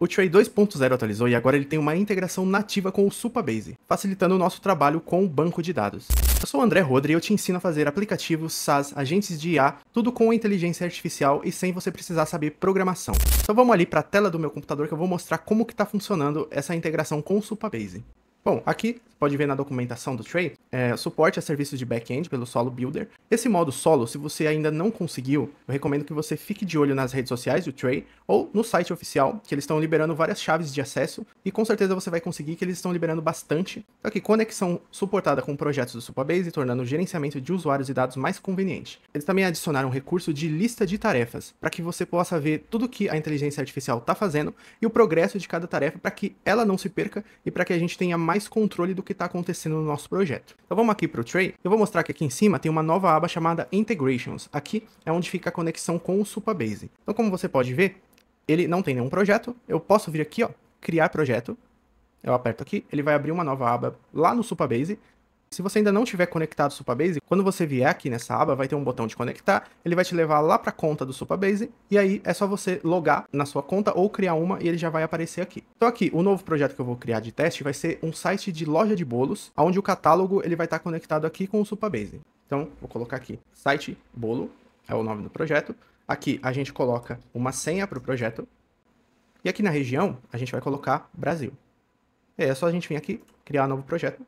O Tray 2.0 atualizou e agora ele tem uma integração nativa com o Supabase, facilitando o nosso trabalho com o banco de dados. Eu sou o André Rodri e eu te ensino a fazer aplicativos, SaaS, agentes de IA, tudo com inteligência artificial e sem você precisar saber programação. Então vamos ali para a tela do meu computador que eu vou mostrar como que está funcionando essa integração com o Supabase. Bom, aqui pode ver na documentação do Tray, é, suporte a serviços de back-end pelo Solo Builder. Esse modo solo, se você ainda não conseguiu, eu recomendo que você fique de olho nas redes sociais do Tray ou no site oficial, que eles estão liberando várias chaves de acesso e com certeza você vai conseguir que eles estão liberando bastante. Só que conexão suportada com projetos do Supabase, tornando o gerenciamento de usuários e dados mais conveniente. Eles também adicionaram um recurso de lista de tarefas, para que você possa ver tudo que a inteligência artificial está fazendo e o progresso de cada tarefa para que ela não se perca e para que a gente tenha mais mais controle do que está acontecendo no nosso projeto. Então vamos aqui para o Tray. Eu vou mostrar que aqui em cima tem uma nova aba chamada Integrations. Aqui é onde fica a conexão com o Supabase. Então como você pode ver, ele não tem nenhum projeto. Eu posso vir aqui, ó, criar projeto. Eu aperto aqui, ele vai abrir uma nova aba lá no Supabase. Se você ainda não tiver conectado o Supabase, quando você vier aqui nessa aba, vai ter um botão de conectar, ele vai te levar lá para a conta do Supabase, e aí é só você logar na sua conta ou criar uma e ele já vai aparecer aqui. Então aqui, o novo projeto que eu vou criar de teste vai ser um site de loja de bolos, onde o catálogo ele vai estar tá conectado aqui com o Supabase. Então, vou colocar aqui, site bolo, é o nome do projeto. Aqui a gente coloca uma senha para o projeto. E aqui na região, a gente vai colocar Brasil. E aí é só a gente vir aqui, criar um novo projeto.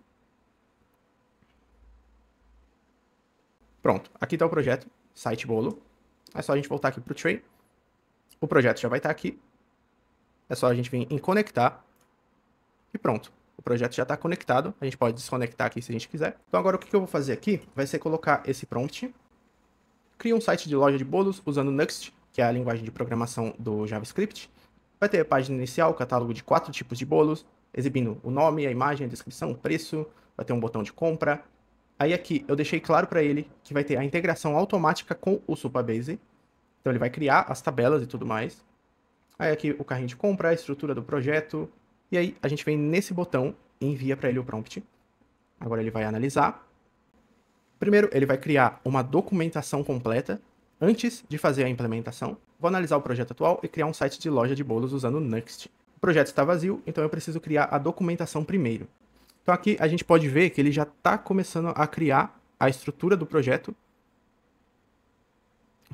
Pronto, aqui está o projeto, site bolo. É só a gente voltar aqui para o tray. O projeto já vai estar tá aqui. É só a gente vir em conectar. E pronto, o projeto já está conectado. A gente pode desconectar aqui se a gente quiser. Então agora o que eu vou fazer aqui vai ser colocar esse prompt. Cria um site de loja de bolos usando Nuxt, que é a linguagem de programação do JavaScript. Vai ter a página inicial, catálogo de quatro tipos de bolos, exibindo o nome, a imagem, a descrição, o preço. Vai ter um botão de compra, Aí aqui eu deixei claro para ele que vai ter a integração automática com o Supabase. Então ele vai criar as tabelas e tudo mais. Aí aqui o carrinho de compra, a estrutura do projeto. E aí a gente vem nesse botão e envia para ele o prompt. Agora ele vai analisar. Primeiro, ele vai criar uma documentação completa antes de fazer a implementação. Vou analisar o projeto atual e criar um site de loja de bolos usando o O projeto está vazio, então eu preciso criar a documentação primeiro. Então aqui a gente pode ver que ele já está começando a criar a estrutura do projeto.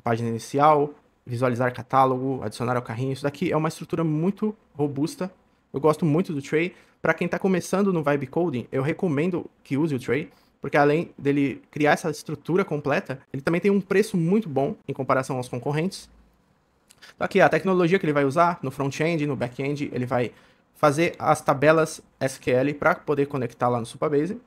Página inicial, visualizar catálogo, adicionar ao carrinho. Isso daqui é uma estrutura muito robusta. Eu gosto muito do Tray. Para quem está começando no Vibe Coding, eu recomendo que use o Tray, porque além dele criar essa estrutura completa, ele também tem um preço muito bom em comparação aos concorrentes. Então aqui a tecnologia que ele vai usar no front-end, no back-end, ele vai fazer as tabelas SQL para poder conectar lá no Supabase.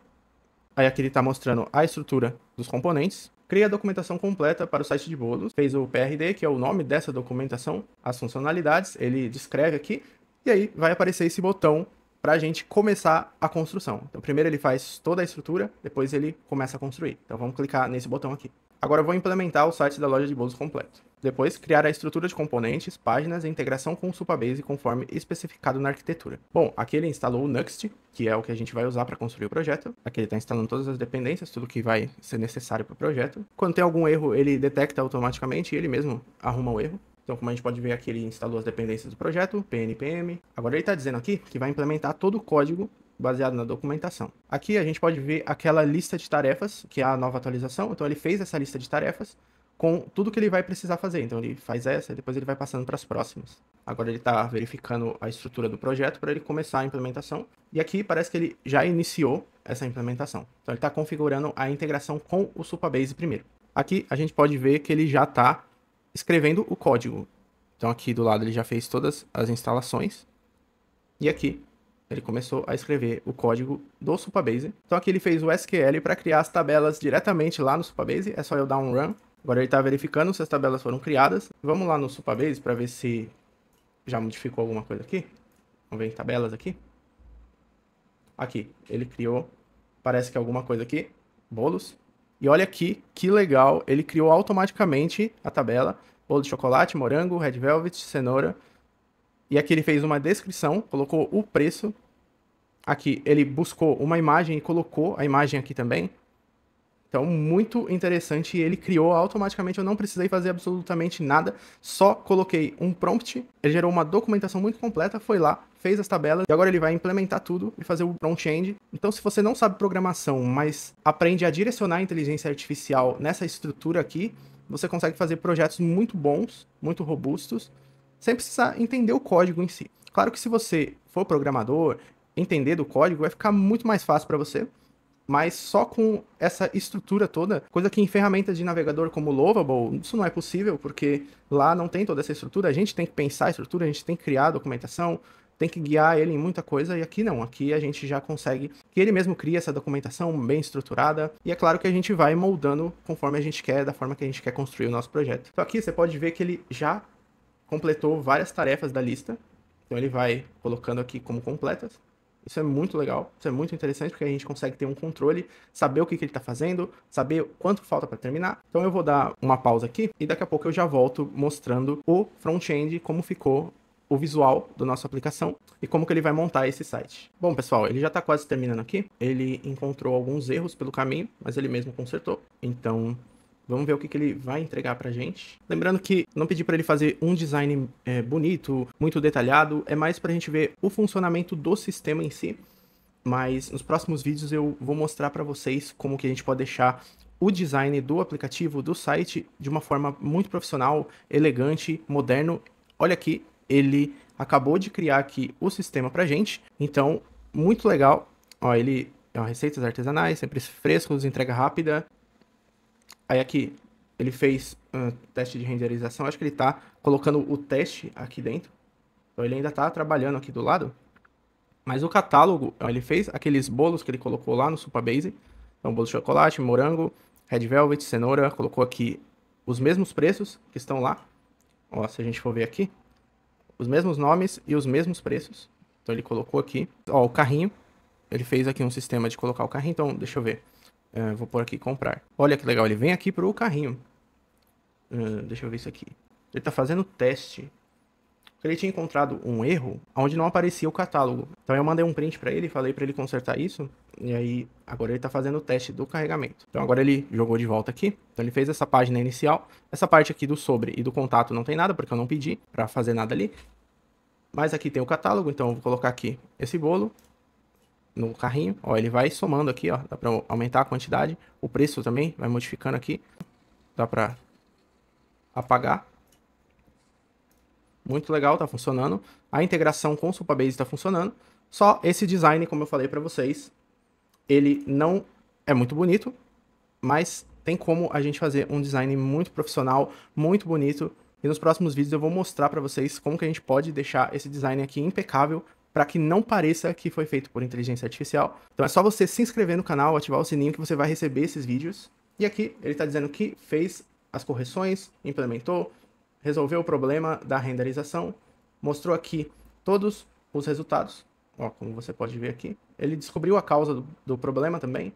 Aí aqui ele está mostrando a estrutura dos componentes. Cria a documentação completa para o site de bolos. Fez o PRD, que é o nome dessa documentação, as funcionalidades, ele descreve aqui. E aí vai aparecer esse botão para a gente começar a construção. Então primeiro ele faz toda a estrutura, depois ele começa a construir. Então vamos clicar nesse botão aqui. Agora eu vou implementar o site da loja de bolos completo. Depois, criar a estrutura de componentes, páginas e integração com o Supabase conforme especificado na arquitetura. Bom, aqui ele instalou o Nuxt, que é o que a gente vai usar para construir o projeto. Aqui ele está instalando todas as dependências, tudo que vai ser necessário para o projeto. Quando tem algum erro, ele detecta automaticamente e ele mesmo arruma o erro. Então, como a gente pode ver aqui, ele instalou as dependências do projeto, PNPM. Agora ele está dizendo aqui que vai implementar todo o código baseado na documentação. Aqui a gente pode ver aquela lista de tarefas, que é a nova atualização. Então ele fez essa lista de tarefas, com tudo que ele vai precisar fazer. Então ele faz essa e depois ele vai passando para as próximas. Agora ele está verificando a estrutura do projeto para ele começar a implementação. E aqui parece que ele já iniciou essa implementação. Então ele está configurando a integração com o Supabase primeiro. Aqui a gente pode ver que ele já está escrevendo o código. Então aqui do lado ele já fez todas as instalações. E aqui ele começou a escrever o código do Supabase. Então aqui ele fez o SQL para criar as tabelas diretamente lá no Supabase. É só eu dar um run Agora ele está verificando se as tabelas foram criadas. Vamos lá no Supabase para ver se já modificou alguma coisa aqui. Vamos ver em tabelas aqui. Aqui, ele criou, parece que alguma coisa aqui, bolos. E olha aqui, que legal, ele criou automaticamente a tabela. Bolo de chocolate, morango, red velvet, cenoura. E aqui ele fez uma descrição, colocou o preço. Aqui ele buscou uma imagem e colocou a imagem aqui também. Então, muito interessante. ele criou automaticamente. Eu não precisei fazer absolutamente nada. Só coloquei um prompt. Ele gerou uma documentação muito completa. Foi lá, fez as tabelas. E agora ele vai implementar tudo e fazer o prompt end Então, se você não sabe programação, mas aprende a direcionar a inteligência artificial nessa estrutura aqui, você consegue fazer projetos muito bons, muito robustos, sem precisar entender o código em si. Claro que se você for programador, entender do código vai ficar muito mais fácil para você mas só com essa estrutura toda, coisa que em ferramentas de navegador como Lovable, isso não é possível, porque lá não tem toda essa estrutura, a gente tem que pensar a estrutura, a gente tem que criar a documentação, tem que guiar ele em muita coisa, e aqui não, aqui a gente já consegue que ele mesmo crie essa documentação bem estruturada, e é claro que a gente vai moldando conforme a gente quer, da forma que a gente quer construir o nosso projeto. Então aqui você pode ver que ele já completou várias tarefas da lista, então ele vai colocando aqui como completas, isso é muito legal, isso é muito interessante porque a gente consegue ter um controle, saber o que, que ele está fazendo, saber quanto falta para terminar. Então eu vou dar uma pausa aqui e daqui a pouco eu já volto mostrando o front-end, como ficou o visual da nossa aplicação e como que ele vai montar esse site. Bom, pessoal, ele já está quase terminando aqui. Ele encontrou alguns erros pelo caminho, mas ele mesmo consertou. Então, Vamos ver o que, que ele vai entregar pra gente. Lembrando que não pedi para ele fazer um design é, bonito, muito detalhado, é mais pra gente ver o funcionamento do sistema em si. Mas nos próximos vídeos eu vou mostrar para vocês como que a gente pode deixar o design do aplicativo, do site, de uma forma muito profissional, elegante, moderno. Olha aqui, ele acabou de criar aqui o sistema pra gente. Então, muito legal. Ó, ele é uma receitas artesanais, sempre frescos, entrega rápida. Aí aqui, ele fez um teste de renderização. Acho que ele está colocando o teste aqui dentro. Então ele ainda está trabalhando aqui do lado. Mas o catálogo, ele fez aqueles bolos que ele colocou lá no Supabase. Então, bolo de chocolate, morango, red velvet, cenoura. Colocou aqui os mesmos preços que estão lá. Ó, se a gente for ver aqui. Os mesmos nomes e os mesmos preços. Então, ele colocou aqui. Ó, o carrinho. Ele fez aqui um sistema de colocar o carrinho. Então, deixa eu ver. Uh, vou por aqui comprar. Olha que legal, ele vem aqui pro carrinho. Uh, deixa eu ver isso aqui. Ele tá fazendo teste. Ele tinha encontrado um erro onde não aparecia o catálogo. Então eu mandei um print para ele, falei para ele consertar isso. E aí agora ele tá fazendo o teste do carregamento. Então agora ele jogou de volta aqui. Então ele fez essa página inicial. Essa parte aqui do sobre e do contato não tem nada, porque eu não pedi para fazer nada ali. Mas aqui tem o catálogo, então eu vou colocar aqui esse bolo no carrinho. Ó, ele vai somando aqui, ó. Dá para aumentar a quantidade. O preço também vai modificando aqui. Dá para apagar. Muito legal, tá funcionando. A integração com o Supabase está funcionando. Só esse design, como eu falei para vocês, ele não é muito bonito, mas tem como a gente fazer um design muito profissional, muito bonito. E nos próximos vídeos eu vou mostrar para vocês como que a gente pode deixar esse design aqui impecável para que não pareça que foi feito por inteligência artificial. Então é só você se inscrever no canal, ativar o sininho que você vai receber esses vídeos. E aqui ele está dizendo que fez as correções, implementou, resolveu o problema da renderização, mostrou aqui todos os resultados, ó, como você pode ver aqui. Ele descobriu a causa do, do problema também,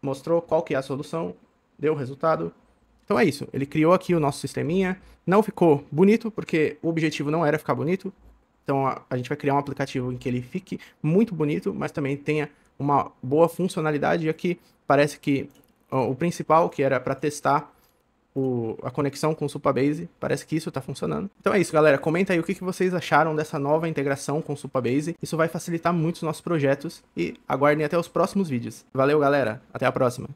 mostrou qual que é a solução, deu o resultado. Então é isso, ele criou aqui o nosso sisteminha, não ficou bonito, porque o objetivo não era ficar bonito, então a, a gente vai criar um aplicativo em que ele fique muito bonito, mas também tenha uma boa funcionalidade. E aqui parece que o principal, que era para testar o, a conexão com o Supabase, parece que isso está funcionando. Então é isso, galera. Comenta aí o que, que vocês acharam dessa nova integração com o Supabase. Isso vai facilitar muito os nossos projetos e aguardem até os próximos vídeos. Valeu, galera. Até a próxima.